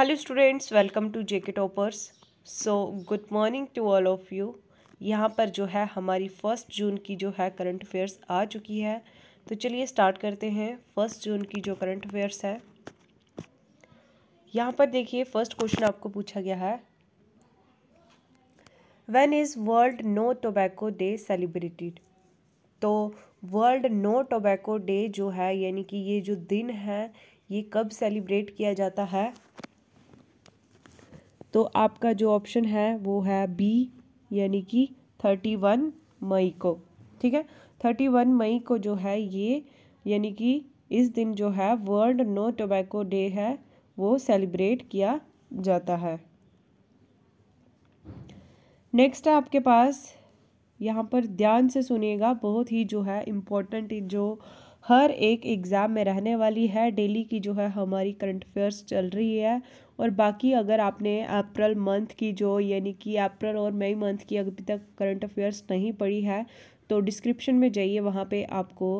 hello students welcome to JK toppers so good morning to all of you यहाँ पर जो है हमारी फ़र्स्ट जून की जो है करंट अफेयर्स आ चुकी है तो चलिए स्टार्ट करते हैं फ़र्स्ट जून की जो करंट अफेयर्स है यहाँ पर देखिए फर्स्ट क्वेश्चन आपको पूछा गया है when is world no tobacco day celebrated तो वर्ल्ड नो टोबैको डे जो है यानी कि ये जो दिन है ये कब सेलिब्रेट किया जाता है तो आपका जो ऑप्शन है वो है बी यानी कि थर्टी वन मई को ठीक है थर्टी वन मई को जो है ये यानी कि इस दिन जो है वर्ल्ड नो टोबैको डे है वो सेलिब्रेट किया जाता है नेक्स्ट है आपके पास यहाँ पर ध्यान से सुनिएगा बहुत ही जो है इम्पोर्टेंट जो हर एक एग्ज़ाम में रहने वाली है डेली की जो है हमारी करंट अफेयर्स चल रही है और बाकी अगर आपने अप्रैल मंथ की जो यानी कि अप्रैल और मई मंथ की अभी तक करंट अफेयर्स नहीं पढ़ी है तो डिस्क्रिप्शन में जाइए वहाँ पे आपको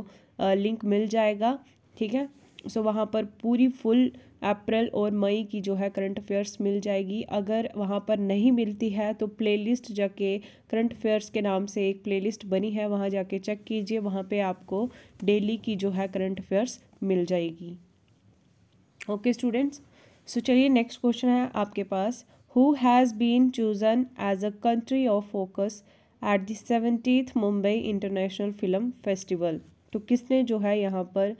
लिंक मिल जाएगा ठीक है सो वहाँ पर पूरी फुल अप्रैल और मई की जो है करंट अफेयर्स मिल जाएगी अगर वहाँ पर नहीं मिलती है तो प्लेलिस्ट जाके करंट अफेयर्स के नाम से एक प्लेलिस्ट बनी है वहाँ जाके चेक कीजिए वहाँ पे आपको डेली की जो है करंट अफेयर्स मिल जाएगी ओके स्टूडेंट्स सो चलिए नेक्स्ट क्वेश्चन है आपके पास who has been chosen as a country of focus at the seventieth Mumbai international film festival तो किसने जो है यहाँ पर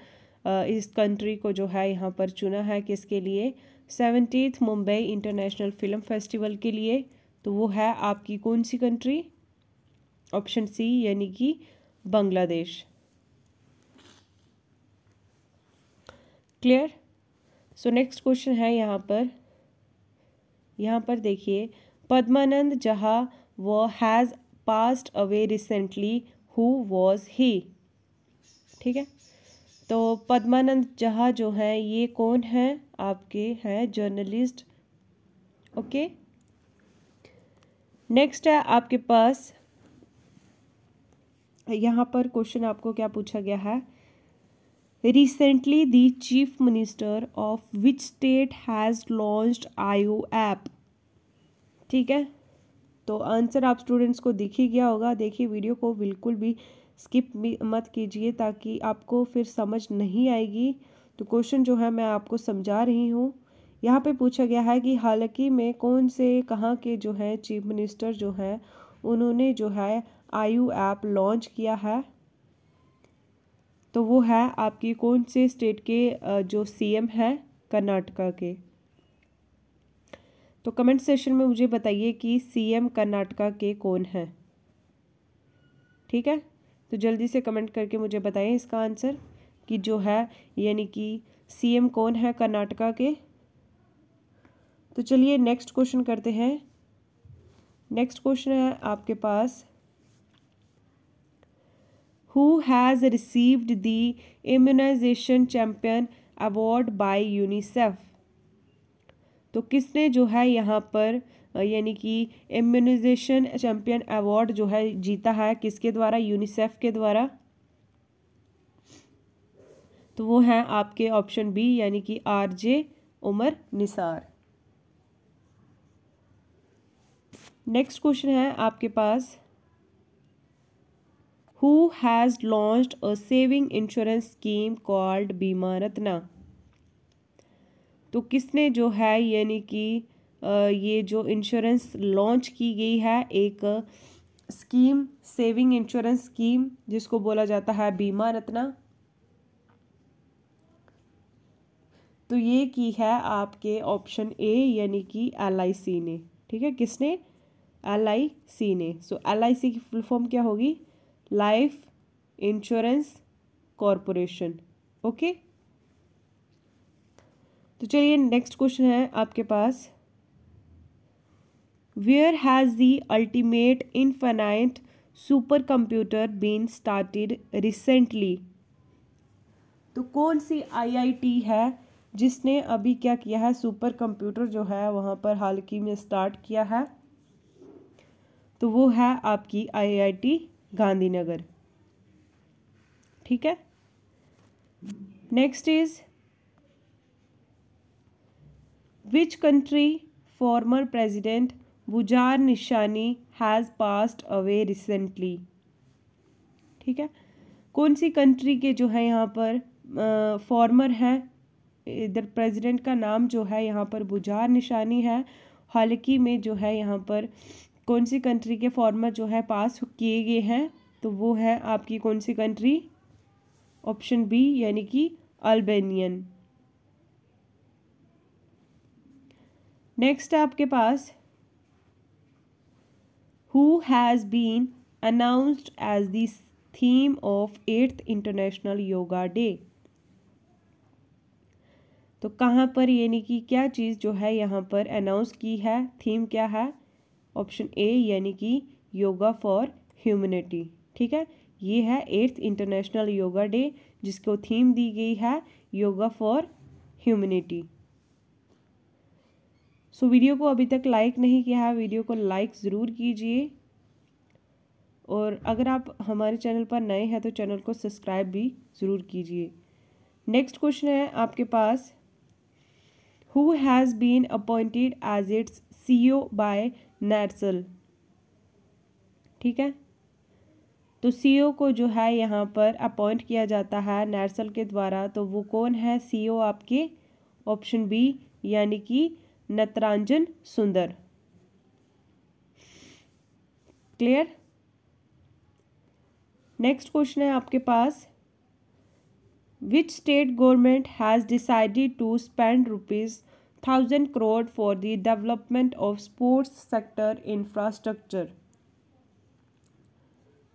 इस कंट्री को जो है यहाँ पर चुना है किसके लिए seventieth Mumbai international film festival के लिए तो वो है आपकी कौन सी कंट्री ऑप्शन सी यानी कि Bangladesh clear so next question है यहाँ पर यहाँ पर देखिए पद्मानंद जहा वो has passed away recently who was he ठीक है तो पद्मानंद झा जो हैं ये कौन हैं आपके हैं जर्नलिस्ट ओके नेक्स्ट है आपके पास यहाँ पर क्वेश्चन आपको क्या पूछा गया है recently the chief minister of which state has launched आयो ऐप ठीक है तो आंसर आप स्टूडेंट्स को दिख ही गया होगा देखिए वीडियो को बिल्कुल भी स्किप भी मत कीजिए ताकि आपको फिर समझ नहीं आएगी तो क्वेश्चन जो है मैं आपको समझा रही हूँ यहाँ पे पूछा गया है कि हालांकि में कौन से कहाँ के जो है चीफ मिनिस्टर जो हैं उन्होंने जो है आयु ऐप लॉन्च किया है तो वो है आपकी कौन से स्टेट के जो सीएम है कर्नाटका के तो कमेंट सेशन में मुझे बताइए कि सीएम कर्नाटका के कौन हैं ठीक है तो जल्दी से कमेंट करके मुझे बताएं इसका आंसर कि जो है यानी कि सीएम कौन है कर्नाटका के तो चलिए नेक्स्ट क्वेश्चन करते हैं नेक्स्ट क्वेश्चन है आपके पास who has received the immunisation champion award by UNICEF तो किसने जो है यहाँ पर यानी कि इम्यूनाइजेशन चैम्पियन अवार्ड जो है जीता है किसके द्वारा यूनिसेफ के द्वारा तो वो है आपके ऑप्शन बी यानी कि R J Umar Nisar next question है आपके पास who has launched a saving insurance scheme called Bima Ratna तो किसने जो है यानी कि ये जो इंश्योरेंस लॉन्च की गई है एक स्कीम सेविंग इंश्योरेंस स्कीम जिसको बोला जाता है बीमा रत्ना तो ये की है आपके ऑप्शन ए यानी कि एल आई सी ने ठीक है किसने एल आई सी ने सो एल आई सी की फुल फॉर्म क्या होगी लाइफ इंश्योरेंस कॉरपोरेशन ओके तो चलिए नेक्स्ट क्वेश्चन है आपके पास where has the ultimate infinite supercomputer been started recently तो कौन सी आईआईटी है जिसने अभी क्या किया है सुपर कंप्यूटर जो है वहाँ पर हाल ही में स्टार्ट किया है तो वो है आपकी आईआईटी गांधीनगर ठीक है next is which country former president Bujar Nishani has passed away recently ठीक है कौन सी कंट्री के जो है यहाँ पर फॉर्मर हैं इधर प्रेसिडेंट का नाम जो है यहाँ पर बुजार निशानी है हालांकि में जो है यहाँ पर कौन सी कंट्री के फॉर्मर जो है पास किए गए हैं तो वो है आपकी कौन सी कंट्री ऑप्शन बी यानी कि अल्बेनियन नेक्स्ट है आपके पास who has been announced as the theme of eighth international yoga day तो कहाँ पर यानी कि क्या चीज़ जो है यहाँ पर अनाउंस की है थीम क्या है ऑप्शन ए यानी कि योगा फॉर ह्यूमनिटी ठीक है ये है एट्थ इंटरनेशनल योगा डे जिसको थीम दी गई है yoga for humanity so video को अभी तक लाइक नहीं किया है वीडियो को लाइक ज़रूर कीजिए और अगर आप हमारे चैनल पर नए हैं तो चैनल को सब्सक्राइब भी ज़रूर कीजिए नेक्स्ट क्वेश्चन है आपके पास who has been appointed as its C O by नैरसल ठीक है तो सी ओ e को जो है यहाँ पर अपॉइंट किया जाता है नैरसल के द्वारा तो वो कौन है सी ओ e आपके ऑप्शन बी यानी कि Natarajan Sundar clear next question है आपके पास which state government has decided to spend rupees thousand crore for the development of sports sector infrastructure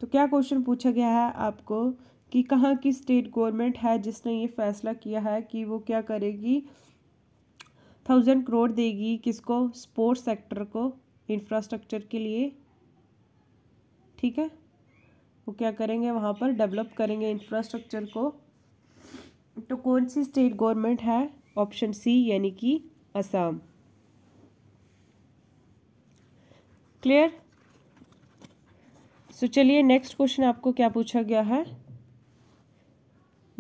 तो क्या क्वेश्चन पूछा गया है आपको कि कहाँ की स्टेट गवर्नमेंट है जिसने ये फैसला किया है कि वो क्या करेगी थाउजेंड करोड़ देगी किसको स्पोर्ट्स सेक्टर को इंफ्रास्ट्रक्चर के लिए ठीक है वो क्या करेंगे वहाँ पर डेवलप करेंगे इंफ्रास्ट्रक्चर को तो कौन सी स्टेट गवर्नमेंट है ऑप्शन सी यानी कि असम क्लियर सो चलिए नेक्स्ट क्वेश्चन आपको क्या पूछा गया है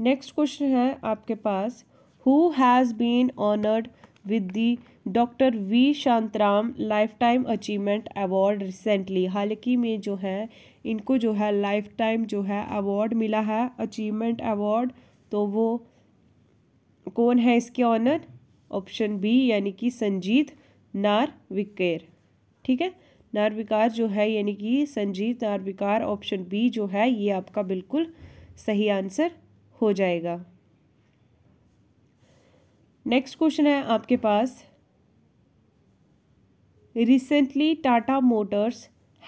नेक्स्ट क्वेश्चन है आपके पास who has been honoured with the doctor V Shantaram lifetime achievement award recently हाल ही में जो है इनको जो है लाइफ टाइम जो है अवार्ड मिला है अचीवमेंट अवार्ड तो वो कौन है इसके ऑनर ऑप्शन बी यानी कि संजीत नारविकेर ठीक है नारविकार जो है यानी कि संजीत नारविकार ऑप्शन बी जो है ये आपका बिल्कुल सही आंसर हो जाएगा नेक्स्ट क्वेश्चन है आपके पास recently Tata motors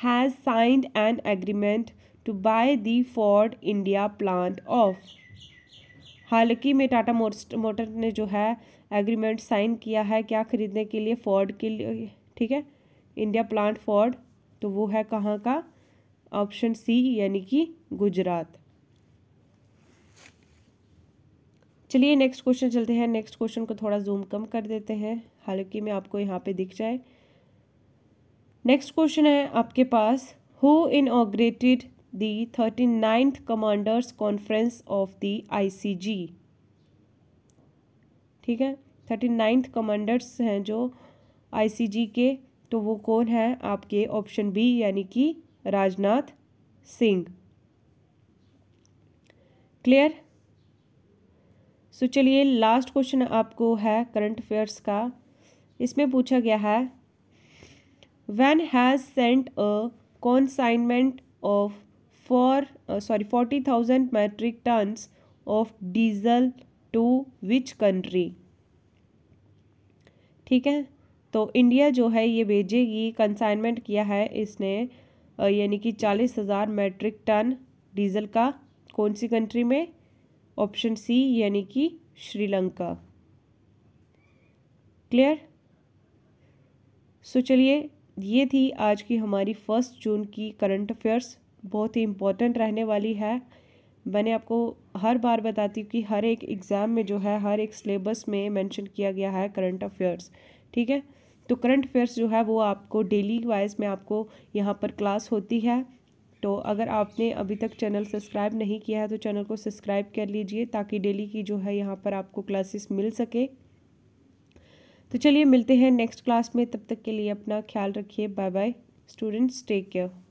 has signed an agreement to buy the Ford India plant of हालांकि में टाटा मोटर ने जो है एग्रीमेंट साइन किया है क्या खरीदने के लिए फोर्ड के लिए ठीक है इंडिया प्लांट फोर्ड तो वो है कहाँ का ऑप्शन सी यानी कि गुजरात चलिए नेक्स्ट क्वेश्चन चलते हैं नेक्स्ट क्वेश्चन को थोड़ा जूम कम कर देते हैं हालांकि मैं आपको यहाँ पे दिख जाए नेक्स्ट क्वेश्चन है आपके पास who inaugurated the thirty ninth commanders conference of the ICG ठीक है थर्टी नाइन्थ कमांडर्स हैं जो आईसीजी के तो वो कौन है आपके ऑप्शन बी यानी कि Rajnath Singh clear so so, चलिए लास्ट क्वेश्चन आपको है करंट अफेयर्स का इसमें पूछा गया है when has sent a consignment of four sorry forty thousand metric tons of diesel to which country ठीक है तो इंडिया जो है ये भेजेगी कंसाइनमेंट किया है इसने uh, यानी कि चालीस हज़ार मैट्रिक टन डीजल का कौन सी कंट्री में ऑप्शन सी यानी कि श्रीलंका क्लियर सो चलिए ये थी आज की हमारी फर्स्ट जून की करंट अफेयर्स बहुत ही इम्पोर्टेंट रहने वाली है मैंने आपको हर बार बताती हूँ कि हर एक एग्ज़ाम में जो है हर एक सिलेबस में मेंशन किया गया है करंट अफेयर्स ठीक है तो करंट अफेयर्स जो है वो आपको डेली वाइज में आपको यहाँ पर क्लास होती है तो अगर आपने अभी तक चैनल सब्सक्राइब नहीं किया है तो चैनल को सब्सक्राइब कर लीजिए ताकि डेली की जो है यहाँ पर आपको क्लासेस मिल सके तो चलिए मिलते हैं नेक्स्ट क्लास में तब तक के लिए अपना ख्याल रखिए bye bye students take care